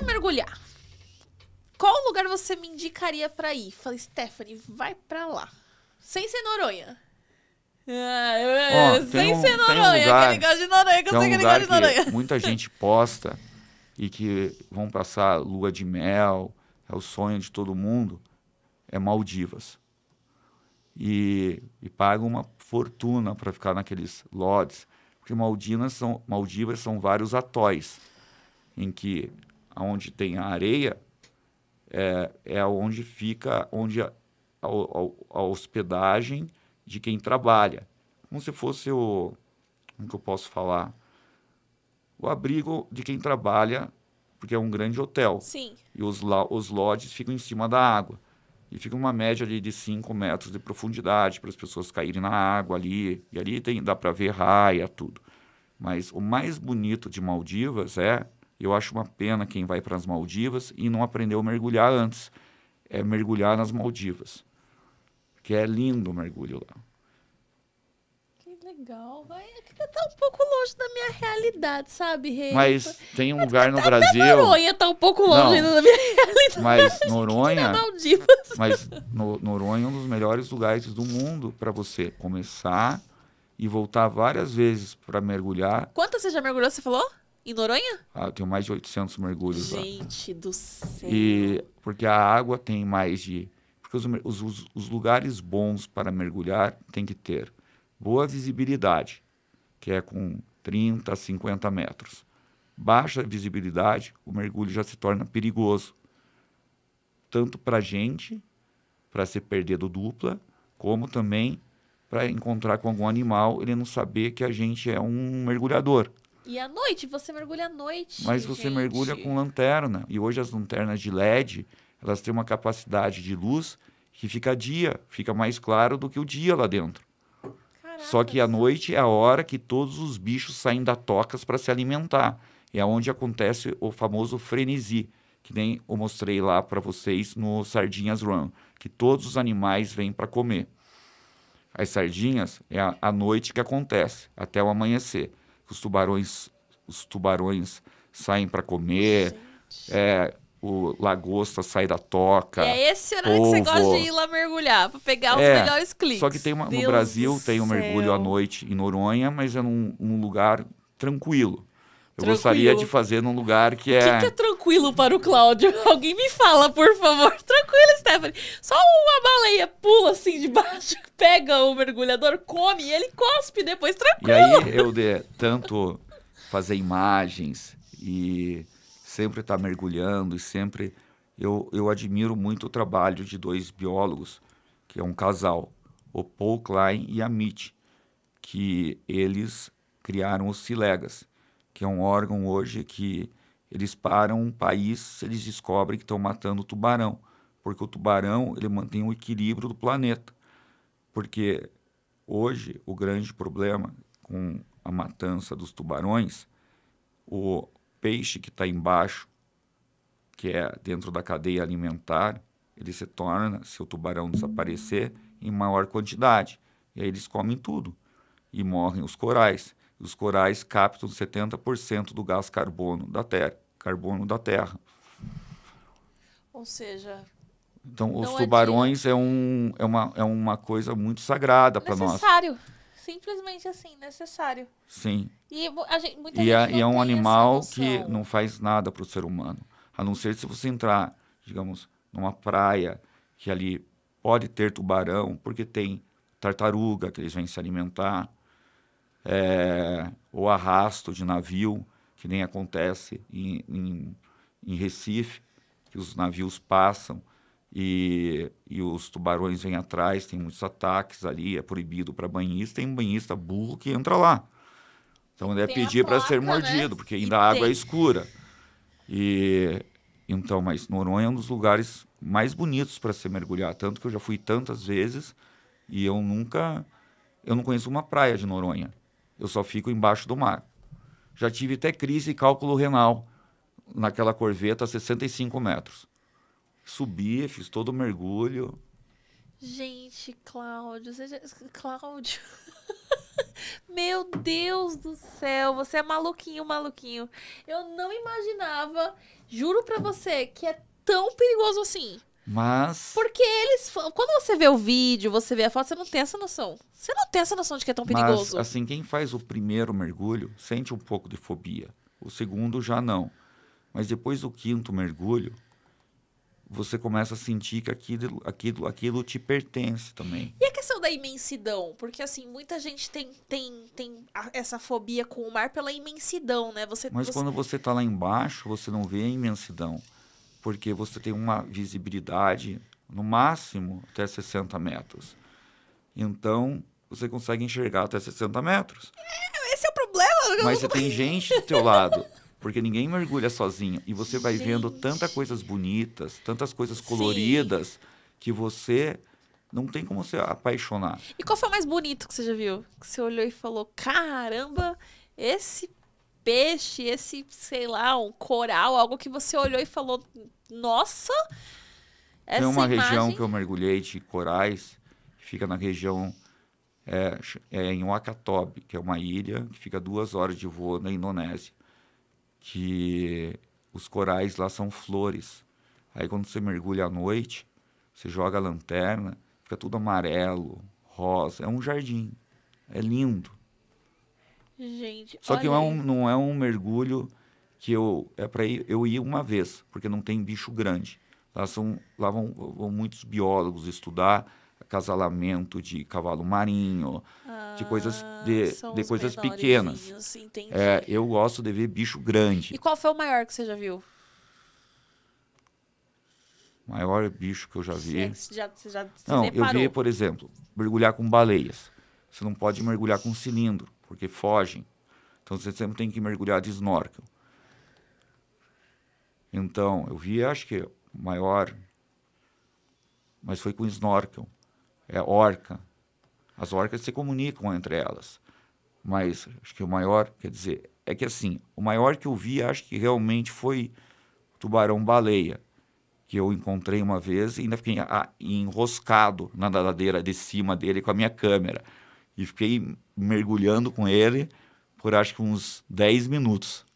quero mergulhar. Qual lugar você me indicaria para ir? Falei, Stephanie, vai para lá. Sem ser Noronha. Ah, oh, sem um, ser Noronha, um lugar, aquele gosta de Noronha, que eu sei um que ele gosta de Noronha. Muita gente posta e que vão passar lua de mel, é o sonho de todo mundo, é Maldivas. E, e pagam uma fortuna para ficar naqueles lodges, porque Maldivas são, Maldivas são vários atóis, em que onde tem a areia, é, é onde fica onde a, a, a, hospedagem de quem trabalha. Como se fosse o. Como que eu posso falar? O abrigo de quem trabalha, porque é um grande hotel. Sim. E os, os lodges ficam em cima da água. E fica uma média ali de 5 metros de profundidade para as pessoas caírem na água ali. E ali tem, dá para ver raia, tudo. Mas o mais bonito de Maldivas é eu acho uma pena quem vai para as Maldivas e não aprendeu a mergulhar antes. É mergulhar nas Maldivas. Que é lindo o mergulho lá. Que legal. Vai é tá um pouco longe da minha realidade, sabe, Rei? Mas tem um mas, lugar no Brasil. Noronha tá um pouco longe não, ainda da minha realidade. Mas Noronha. É mas no, Noronha é um dos melhores lugares do mundo para você começar e voltar várias vezes para mergulhar. Quantas você já mergulhou, você falou? Em Noronha? Ah, tenho mais de 800 mergulhos Gente lá. Gente do céu. E porque a água tem mais de... Porque os, os, os lugares bons para mergulhar tem que ter boa visibilidade, que é com 30, 50 metros. Baixa visibilidade, o mergulho já se torna perigoso. Tanto para a gente, para ser perdido dupla, como também para encontrar com algum animal, ele não saber que a gente é um mergulhador. E à noite, você mergulha à noite. Mas você mergulha com lanterna. E hoje as lanternas de LED, elas têm uma capacidade de luz que fica dia, fica mais claro do que o dia lá dentro. Caraca. Só que à noite é a hora que todos os bichos saem da tocas para se alimentar. É onde acontece o famoso frenesi, que nem eu mostrei lá para vocês no Sardinhas Run, que todos os animais vêm para comer. As sardinhas é a, a noite que acontece, até o amanhecer os tubarões, os tubarões saem para comer, é, o lagosta sai da toca. É esse horário que você gosta de ir lá mergulhar, para pegar os é, melhores cliques. Só que tem uma, no Brasil tem um céu. mergulho à noite em Noronha, mas é num, num lugar tranquilo. Eu tranquilo. gostaria de fazer num lugar que é. O que, é que, é tranquilo para o Cláudio? Alguém me fala, por favor. Tranquilo né? só uma baleia pula assim de baixo, pega o mergulhador, come e ele cospe depois, tranquilo. E aí eu de tanto fazer imagens e sempre estar tá mergulhando e sempre... Eu, eu admiro muito o trabalho de dois biólogos, que é um casal, o Paul Klein e a Mitch, que eles criaram os Silegas, que é um órgão hoje que eles param um país, eles descobrem que estão matando tubarão porque o tubarão ele mantém o equilíbrio do planeta. Porque hoje o grande problema com a matança dos tubarões, o peixe que está embaixo, que é dentro da cadeia alimentar, ele se torna, se o tubarão desaparecer, em maior quantidade. E aí eles comem tudo e morrem os corais. Os corais captam 70% do gás carbono da terra, carbono da terra. Ou seja, então, os então, é tubarões é, um, é, uma, é uma coisa muito sagrada para nós. Necessário. Simplesmente assim, necessário. Sim. E, gente, e, a, é, e é um animal que não faz nada para o ser humano. A não ser se você entrar, digamos, numa praia que ali pode ter tubarão, porque tem tartaruga que eles vêm se alimentar, é, ou arrasto de navio, que nem acontece em, em, em Recife, que os navios passam e, e os tubarões vêm atrás, tem muitos ataques ali, é proibido para banhista, tem um banhista burro que entra lá. Então deve é pedir para ser né? mordido, né? porque ainda e a água é tem. é escura. E então, mas Noronha é um dos lugares mais bonitos para se mergulhar, tanto que eu já fui tantas vezes e eu nunca eu não conheço uma praia de Noronha. Eu só fico embaixo do mar. Já tive até crise e cálculo renal naquela corveta a 65 metros. Subi, fiz todo o mergulho. Gente, Cláudio, você já... Cláudio. Meu Deus do céu, você é maluquinho, maluquinho. Eu não imaginava, juro para você, que é tão perigoso assim. Mas. Porque eles. Quando você vê o vídeo, você vê a foto, você não tem essa noção. Você não tem essa noção de que é tão perigoso. Mas, assim, quem faz o primeiro mergulho sente um pouco de fobia. O segundo já não. Mas depois do quinto mergulho, você começa a sentir que aquilo, aquilo, aquilo te pertence também. E a questão da imensidão? Porque, assim, muita gente tem, tem, tem essa fobia com o mar pela imensidão, né? Você, Mas você... quando você está lá embaixo, você não vê a imensidão, porque você tem uma visibilidade, no máximo, até 60 metros. Então, você consegue enxergar até 60 metros. É, esse é o problema. Mas você tem gente do teu lado porque ninguém mergulha sozinho. E você vai Gente. vendo tantas coisas bonitas, tantas coisas coloridas, Sim. que você não tem como se apaixonar. E qual foi o mais bonito que você já viu? Que você olhou e falou: caramba, esse peixe, esse, sei lá, um coral, algo que você olhou e falou: nossa! Essa tem uma imagem... região que eu mergulhei de corais, que fica na região é, é, em Wakatobi, que é uma ilha que fica duas horas de voo na Indonésia que os corais lá são flores. Aí quando você mergulha à noite, você joga a lanterna, fica tudo amarelo, rosa. É um jardim. É lindo. Gente, Só que não é, um, não é um mergulho que eu é para ir eu ia uma vez, porque não tem bicho grande. Lá são lá vão, vão muitos biólogos estudar acasalamento de cavalo marinho, ah, de coisas de, de coisas pequenas. É, eu gosto de ver bicho grande. E qual foi o maior que você já viu? Maior bicho que eu já vi. Você é já, você já se não, deparou. eu vi, por exemplo, mergulhar com baleias. Você não pode mergulhar com cilindro, porque fogem. Então você sempre tem que mergulhar de snorkel. Então, eu vi, acho que maior, mas foi com snorkel é orca. As orcas se comunicam entre elas. Mas acho que o maior, quer dizer, é que assim, o maior que eu vi, acho que realmente foi tubarão-baleia, que eu encontrei uma vez e ainda fiquei ah, enroscado na nadadeira de cima dele com a minha câmera. E fiquei mergulhando com ele por acho que uns 10 minutos.